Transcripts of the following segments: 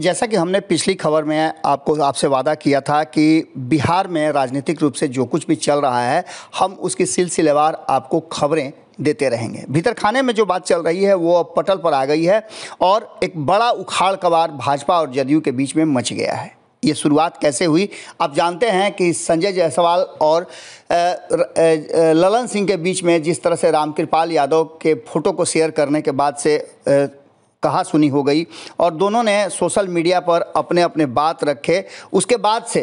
जैसा कि हमने पिछली खबर में आपको आपसे वादा किया था कि बिहार में राजनीतिक रूप से जो कुछ भी चल रहा है हम उसकी सिलसिलेवार आपको खबरें देते रहेंगे भीतर खाने में जो बात चल रही है वो अब पटल पर आ गई है और एक बड़ा उखाड़ कबार भाजपा और जदयू के बीच में मच गया है ये शुरुआत कैसे हुई आप जानते हैं कि संजय जायसवाल और ललन सिंह के बीच में जिस तरह से रामकृपाल यादव के फोटो को शेयर करने के बाद से कहा सुनी हो गई और दोनों ने सोशल मीडिया पर अपने अपने बात रखे उसके बाद से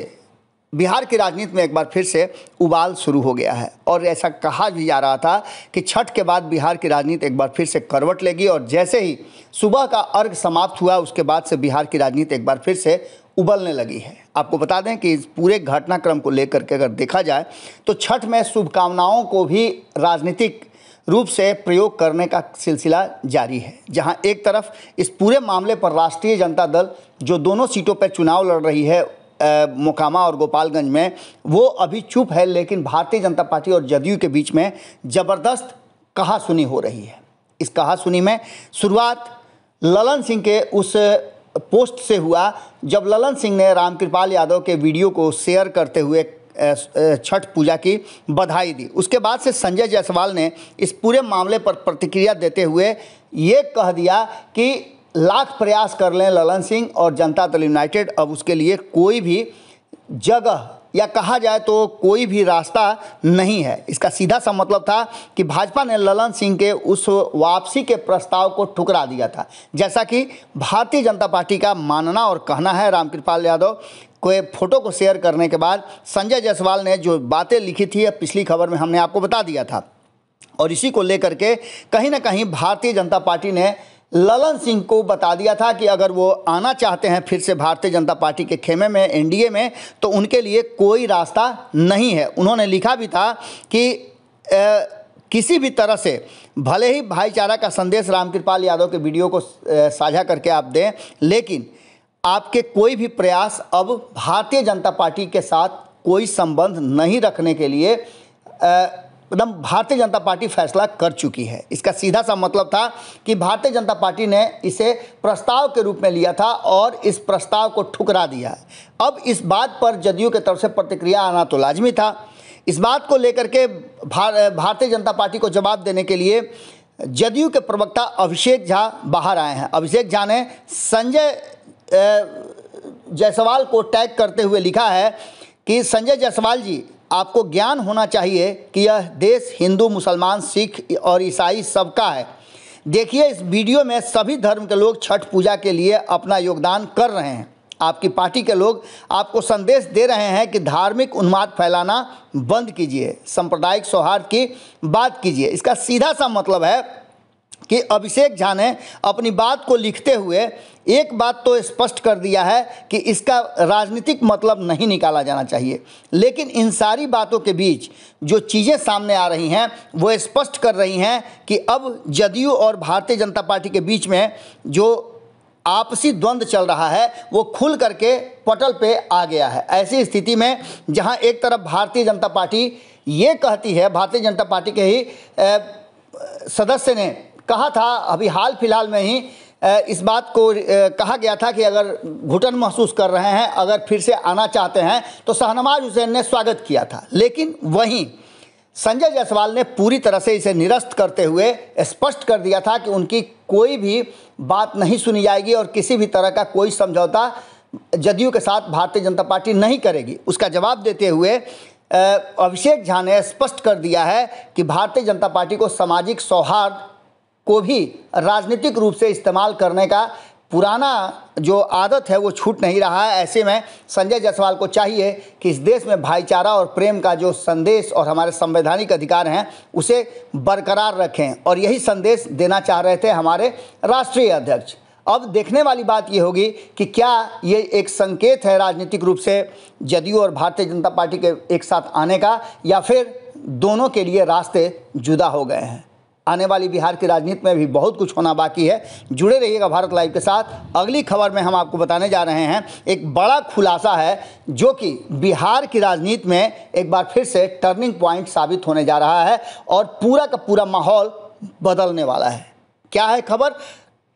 बिहार की राजनीति में एक बार फिर से उबाल शुरू हो गया है और ऐसा कहा भी जा रहा था कि छठ के बाद बिहार की राजनीति एक बार फिर से करवट लेगी और जैसे ही सुबह का अर्घ समाप्त हुआ उसके बाद से बिहार की राजनीति एक बार फिर से उबलने लगी है आपको बता दें कि इस पूरे घटनाक्रम को लेकर के अगर देखा जाए तो छठ में शुभकामनाओं को भी राजनीतिक रूप से प्रयोग करने का सिलसिला जारी है जहां एक तरफ इस पूरे मामले पर राष्ट्रीय जनता दल जो दोनों सीटों पर चुनाव लड़ रही है मोकामा और गोपालगंज में वो अभी चुप है लेकिन भारतीय जनता पार्टी और जदयू के बीच में ज़बरदस्त कहा सुनी हो रही है इस कहा सुनी में शुरुआत ललन सिंह के उस पोस्ट से हुआ जब ललन सिंह ने रामकृपाल यादव के वीडियो को शेयर करते हुए छठ पूजा की बधाई दी उसके बाद से संजय जायसवाल ने इस पूरे मामले पर प्रतिक्रिया देते हुए ये कह दिया कि लाख प्रयास कर लें ललन सिंह और जनता दल यूनाइटेड अब उसके लिए कोई भी जगह या कहा जाए तो कोई भी रास्ता नहीं है इसका सीधा सा मतलब था कि भाजपा ने ललन सिंह के उस वापसी के प्रस्ताव को ठुकरा दिया था जैसा कि भारतीय जनता पार्टी का मानना और कहना है रामकृपाल यादव को फोटो को शेयर करने के बाद संजय जायसवाल ने जो बातें लिखी थी पिछली खबर में हमने आपको बता दिया था और इसी को लेकर के कहीं ना कहीं भारतीय जनता पार्टी ने ललन सिंह को बता दिया था कि अगर वो आना चाहते हैं फिर से भारतीय जनता पार्टी के खेमे में एनडीए में तो उनके लिए कोई रास्ता नहीं है उन्होंने लिखा भी था कि ए, किसी भी तरह से भले ही भाईचारा का संदेश रामकृपाल यादव के वीडियो को साझा करके आप दें लेकिन आपके कोई भी प्रयास अब भारतीय जनता पार्टी के साथ कोई संबंध नहीं रखने के लिए आ, एकदम भारतीय जनता पार्टी फैसला कर चुकी है इसका सीधा सा मतलब था कि भारतीय जनता पार्टी ने इसे प्रस्ताव के रूप में लिया था और इस प्रस्ताव को ठुकरा दिया है अब इस बात पर जदयू के तरफ से प्रतिक्रिया आना तो लाजमी था इस बात को लेकर के भार, भारतीय जनता पार्टी को जवाब देने के लिए जदयू के प्रवक्ता अभिषेक झा बाहर आए हैं अभिषेक झा ने संजय जायसवाल को टैग करते हुए लिखा है कि संजय जायसवाल जी आपको ज्ञान होना चाहिए कि यह देश हिंदू मुसलमान सिख और ईसाई सबका है देखिए इस वीडियो में सभी धर्म के लोग छठ पूजा के लिए अपना योगदान कर रहे हैं आपकी पार्टी के लोग आपको संदेश दे रहे हैं कि धार्मिक उन्माद फैलाना बंद कीजिए सांप्रदायिक सौहार्द की बात कीजिए इसका सीधा सा मतलब है कि अभिषेक झा ने अपनी बात को लिखते हुए एक बात तो स्पष्ट कर दिया है कि इसका राजनीतिक मतलब नहीं निकाला जाना चाहिए लेकिन इन सारी बातों के बीच जो चीज़ें सामने आ रही हैं वो स्पष्ट कर रही हैं कि अब जदयू और भारतीय जनता पार्टी के बीच में जो आपसी द्वंद्व चल रहा है वो खुल करके पटल पे आ गया है ऐसी स्थिति में जहाँ एक तरफ भारतीय जनता पार्टी ये कहती है भारतीय जनता पार्टी के ही सदस्य ने कहा था अभी हाल फिलहाल में ही इस बात को कहा गया था कि अगर घुटन महसूस कर रहे हैं अगर फिर से आना चाहते हैं तो शाहनवाज हुसैन ने स्वागत किया था लेकिन वहीं संजय जायसवाल ने पूरी तरह से इसे निरस्त करते हुए स्पष्ट कर दिया था कि उनकी कोई भी बात नहीं सुनी जाएगी और किसी भी तरह का कोई समझौता जदयू के साथ भारतीय जनता पार्टी नहीं करेगी उसका जवाब देते हुए अभिषेक झा ने स्पष्ट कर दिया है कि भारतीय जनता पार्टी को सामाजिक सौहार्द को भी राजनीतिक रूप से इस्तेमाल करने का पुराना जो आदत है वो छूट नहीं रहा है ऐसे में संजय जायसवाल को चाहिए कि इस देश में भाईचारा और प्रेम का जो संदेश और हमारे संवैधानिक अधिकार हैं उसे बरकरार रखें और यही संदेश देना चाह रहे थे हमारे राष्ट्रीय अध्यक्ष अब देखने वाली बात ये होगी कि क्या ये एक संकेत है राजनीतिक रूप से जदयू और भारतीय जनता पार्टी के एक साथ आने का या फिर दोनों के लिए रास्ते जुदा हो गए हैं आने वाली बिहार की राजनीति में भी बहुत कुछ होना बाकी है जुड़े रहिएगा भारत लाइव के साथ अगली खबर में हम आपको बताने जा रहे हैं एक बड़ा खुलासा है जो कि बिहार की राजनीति में एक बार फिर से टर्निंग पॉइंट साबित होने जा रहा है और पूरा का पूरा माहौल बदलने वाला है क्या है खबर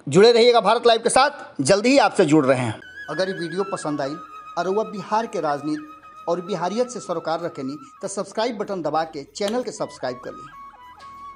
जुड़े रहिएगा भारत लाइव के साथ जल्दी ही आपसे जुड़ रहे हैं अगर ये वीडियो पसंद आई और वह बिहार के राजनीति और बिहारियत से सरोकार नहीं तो सब्सक्राइब बटन दबा के चैनल के सब्सक्राइब कर ली